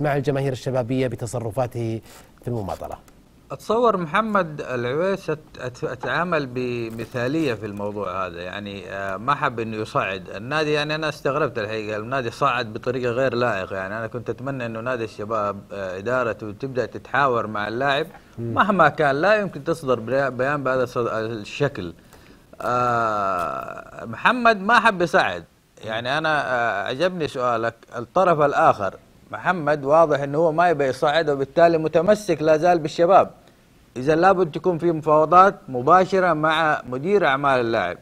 مع الجماهير الشبابية بتصرفاته في المماطلة أتصور محمد العويس أتعامل بمثالية في الموضوع هذا يعني آه، ما حب أنه يصعد النادي يعني أنا استغربت الحقيقة النادي صعد بطريقة غير لائقة يعني أنا كنت أتمنى أنه نادي الشباب آه، إدارته تبدأ تتحاور مع اللاعب مهما كان لا يمكن تصدر بيان بهذا الشكل آه، محمد ما حب يصعد يعني أنا عجبني سؤالك الطرف الآخر محمد واضح انه هو ما يبي يصعد وبالتالي متمسك لا زال بالشباب اذا لابد تكون في مفاوضات مباشره مع مدير اعمال اللاعب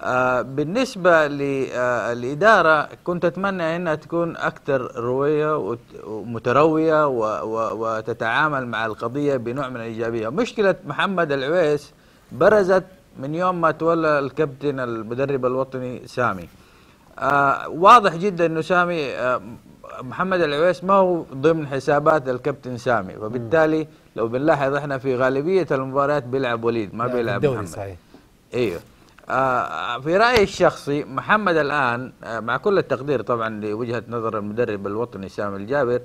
آه، بالنسبه للاداره آه، كنت اتمنى انها تكون اكثر رويه ومترويه وتتعامل مع القضيه بنوع من الايجابيه مشكله محمد العويس برزت من يوم ما تولى الكابتن المدرب الوطني سامي آه، واضح جدا انه سامي محمد العويس ما هو ضمن حسابات الكابتن سامي فبالتالي لو بنلاحظ احنا في غالبيه المباريات بيلعب وليد ما بيلعب محمد صحيح ايوه آه في رايي الشخصي محمد الان آه، مع كل التقدير طبعا لوجهه نظر المدرب الوطني سامي الجابر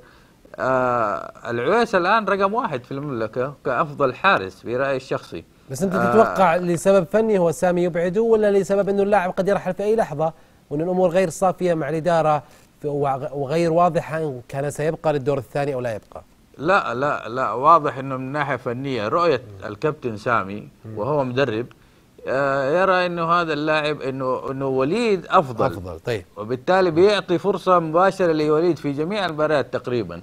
آه العويس الان رقم واحد في المملكه كافضل حارس في رايي الشخصي بس انت آه، تتوقع لسبب فني هو سامي يبعده ولا لسبب انه اللاعب قد يرحل في اي لحظه وان الامور غير صافيه مع الاداره وغير واضح ان كان سيبقى للدور الثاني او لا يبقى لا لا لا واضح انه من ناحيه فنيه رؤيه الكابتن سامي وهو مدرب آه، يرى انه هذا اللاعب انه انه وليد افضل افضل طيب وبالتالي بيعطي فرصه مباشره لوليد في جميع المباريات تقريبا